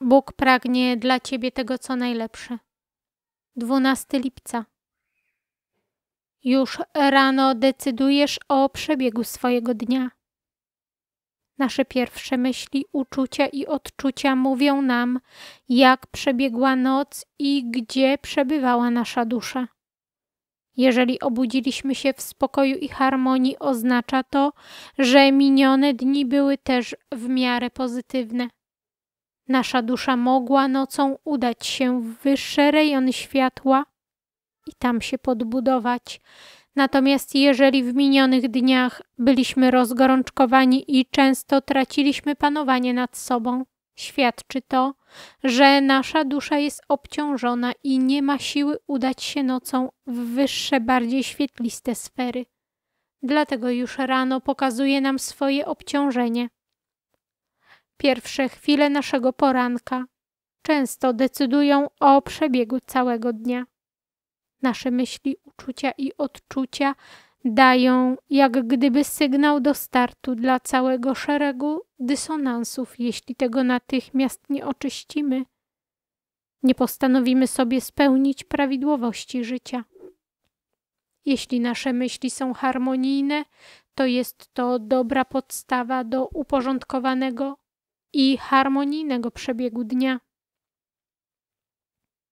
Bóg pragnie dla Ciebie tego, co najlepsze. 12 lipca. Już rano decydujesz o przebiegu swojego dnia. Nasze pierwsze myśli, uczucia i odczucia mówią nam, jak przebiegła noc i gdzie przebywała nasza dusza. Jeżeli obudziliśmy się w spokoju i harmonii, oznacza to, że minione dni były też w miarę pozytywne. Nasza dusza mogła nocą udać się w wyższe rejony światła i tam się podbudować. Natomiast jeżeli w minionych dniach byliśmy rozgorączkowani i często traciliśmy panowanie nad sobą, świadczy to, że nasza dusza jest obciążona i nie ma siły udać się nocą w wyższe, bardziej świetliste sfery. Dlatego już rano pokazuje nam swoje obciążenie. Pierwsze chwile naszego poranka często decydują o przebiegu całego dnia. Nasze myśli, uczucia i odczucia dają jak gdyby sygnał do startu dla całego szeregu dysonansów, jeśli tego natychmiast nie oczyścimy. Nie postanowimy sobie spełnić prawidłowości życia. Jeśli nasze myśli są harmonijne, to jest to dobra podstawa do uporządkowanego, i harmonijnego przebiegu dnia.